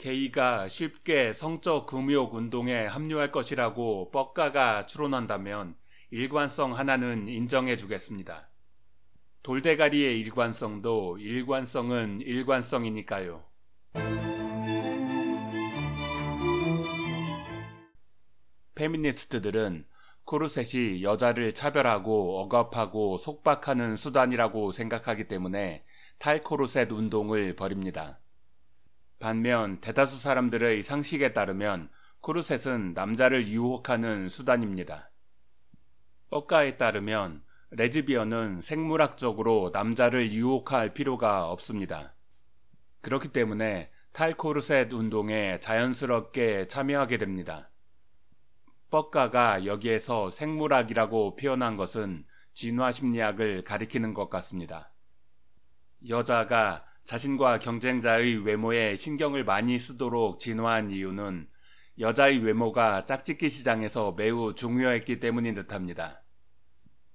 게이가 쉽게 성적 금욕 운동에 합류할 것이라고 뻑가가 추론한다면 일관성 하나는 인정해 주겠습니다. 돌대가리의 일관성도 일관성은 일관성이니까요. 페미니스트들은 코르셋이 여자를 차별하고 억압하고 속박하는 수단이라고 생각하기 때문에 탈코르셋 운동을 벌입니다. 반면 대다수 사람들의 상식에 따르면 코르셋은 남자를 유혹하는 수단입니다. 뻐가에 따르면 레즈비언은 생물학적으로 남자를 유혹할 필요가 없습니다. 그렇기 때문에 탈코르셋 운동에 자연스럽게 참여하게 됩니다. 뻐가가 여기에서 생물학이라고 표현한 것은 진화 심리학을 가리키는 것 같습니다. 여자가 자신과 경쟁자의 외모에 신경을 많이 쓰도록 진화한 이유는 여자의 외모가 짝짓기 시장에서 매우 중요했기 때문인 듯합니다.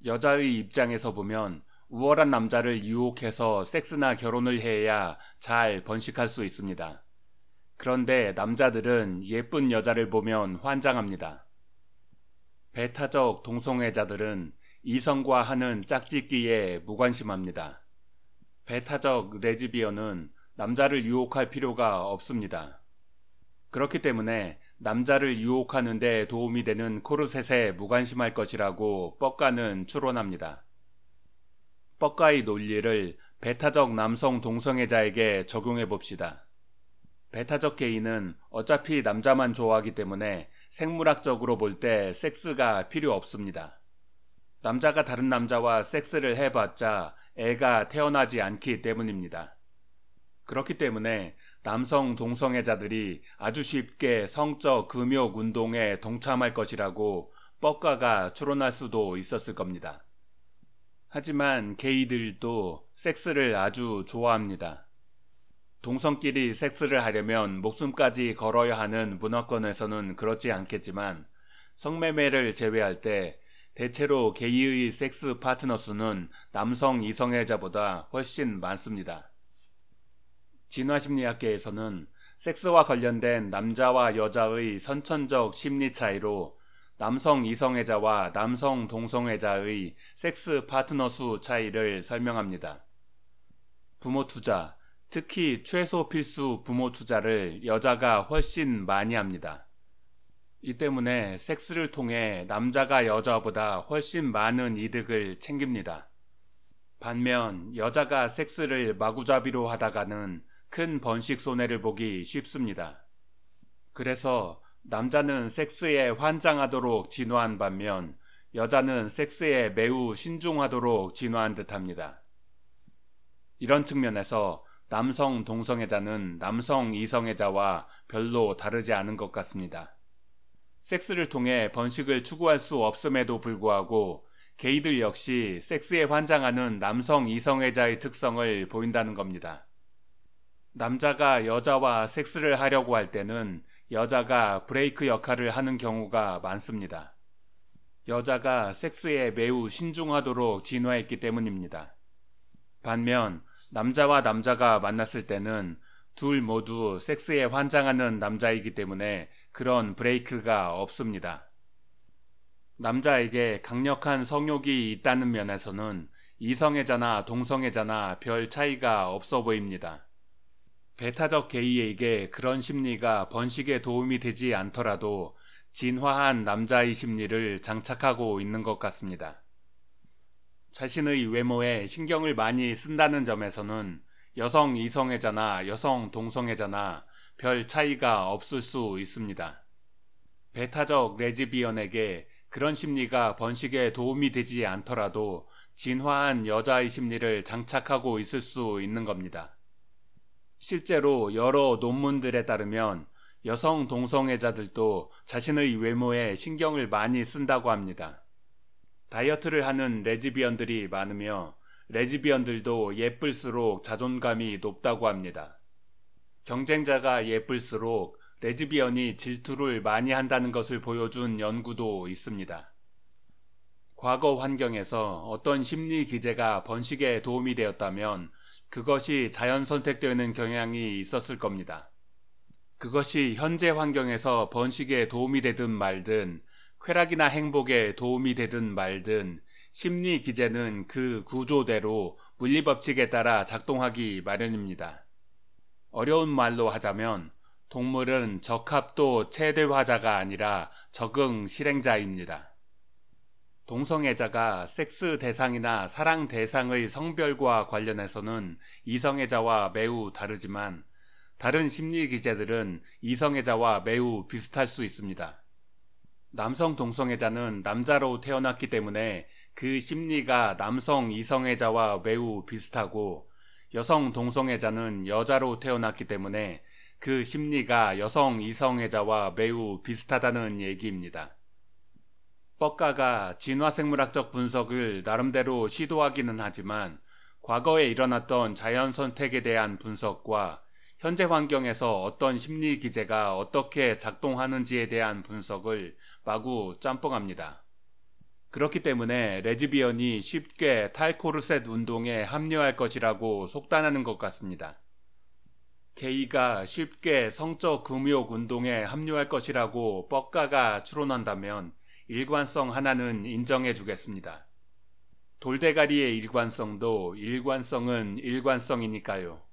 여자의 입장에서 보면 우월한 남자를 유혹해서 섹스나 결혼을 해야 잘 번식할 수 있습니다. 그런데 남자들은 예쁜 여자를 보면 환장합니다. 배타적 동성애자들은 이성과 하는 짝짓기에 무관심합니다. 배타적 레즈비언은 남자를 유혹할 필요가 없습니다. 그렇기 때문에 남자를 유혹하는 데 도움이 되는 코르셋에 무관심할 것이라고 뻐가는 추론합니다. 뻐가의 논리를 배타적 남성 동성애자에게 적용해 봅시다. 배타적 개인은 어차피 남자만 좋아하기 때문에 생물학적으로 볼 때 섹스가 필요 없습니다. 남자가 다른 남자와 섹스를 해봤자 애가 태어나지 않기 때문입니다. 그렇기 때문에 남성 동성애자들이 아주 쉽게 성적 금욕 운동에 동참할 것이라고 법가가 추론할 수도 있었을 겁니다. 하지만 게이들도 섹스를 아주 좋아합니다. 동성끼리 섹스를 하려면 목숨까지 걸어야 하는 문화권에서는 그렇지 않겠지만 성매매를 제외할 때 대체로 게이의 섹스 파트너 수는 남성 이성애자보다 훨씬 많습니다. 진화심리학계에서는 섹스와 관련된 남자와 여자의 선천적 심리 차이로 남성 이성애자와 남성 동성애자의 섹스 파트너 수 차이를 설명합니다. 부모 투자, 특히 최소 필수 부모 투자를 여자가 훨씬 많이 합니다. 이 때문에 섹스를 통해 남자가 여자보다 훨씬 많은 이득을 챙깁니다. 반면 여자가 섹스를 마구잡이로 하다가는 큰 번식 손해를 보기 쉽습니다. 그래서 남자는 섹스에 환장하도록 진화한 반면 여자는 섹스에 매우 신중하도록 진화한 듯합니다. 이런 측면에서 남성 동성애자는 남성 이성애자와 별로 다르지 않은 것 같습니다. 섹스를 통해 번식을 추구할 수 없음에도 불구하고 게이들 역시 섹스에 환장하는 남성 이성애자의 특성을 보인다는 겁니다. 남자가 여자와 섹스를 하려고 할 때는 여자가 브레이크 역할을 하는 경우가 많습니다. 여자가 섹스에 매우 신중하도록 진화했기 때문입니다. 반면 남자와 남자가 만났을 때는 둘 모두 섹스에 환장하는 남자이기 때문에 그런 브레이크가 없습니다. 남자에게 강력한 성욕이 있다는 면에서는 이성애자나 동성애자나 별 차이가 없어 보입니다. 배타적 게이에게 그런 심리가 번식에 도움이 되지 않더라도 진화한 남자의 심리를 장착하고 있는 것 같습니다. 자신의 외모에 신경을 많이 쓴다는 점에서는 여성 이성애자나 여성 동성애자나 별 차이가 없을 수 있습니다. 배타적 레즈비언에게 그런 심리가 번식에 도움이 되지 않더라도 진화한 여자의 심리를 장착하고 있을 수 있는 겁니다. 실제로 여러 논문들에 따르면 여성 동성애자들도 자신의 외모에 신경을 많이 쓴다고 합니다. 다이어트를 하는 레즈비언들이 많으며 레즈비언들도 예쁠수록 자존감이 높다고 합니다. 경쟁자가 예쁠수록 레즈비언이 질투를 많이 한다는 것을 보여준 연구도 있습니다. 과거 환경에서 어떤 심리 기제가 번식에 도움이 되었다면 그것이 자연 선택되는 경향이 있었을 겁니다. 그것이 현재 환경에서 번식에 도움이 되든 말든 쾌락이나 행복에 도움이 되든 말든 심리 기제는 그 구조대로 물리 법칙에 따라 작동하기 마련입니다. 어려운 말로 하자면 동물은 적합도 최대화자가 아니라 적응 실행자입니다. 동성애자가 섹스 대상이나 사랑 대상의 성별과 관련해서는 이성애자와 매우 다르지만 다른 심리 기제들은 이성애자와 매우 비슷할 수 있습니다. 남성 동성애자는 남자로 태어났기 때문에 그 심리가 남성 이성애자와 매우 비슷하고 여성 동성애자는 여자로 태어났기 때문에 그 심리가 여성 이성애자와 매우 비슷하다는 얘기입니다. 뻐가가 진화생물학적 분석을 나름대로 시도하기는 하지만 과거에 일어났던 자연 선택에 대한 분석과 현재 환경에서 어떤 심리 기제가 어떻게 작동하는지에 대한 분석을 마구 짬뽕합니다. 그렇기 때문에 레즈비언이 쉽게 탈코르셋 운동에 합류할 것이라고 속단하는 것 같습니다. 게이가 쉽게 성적 금욕 운동에 합류할 것이라고 뻑가가 추론한다면 일관성 하나는 인정해 주겠습니다. 돌대가리의 일관성도 일관성은 일관성이니까요.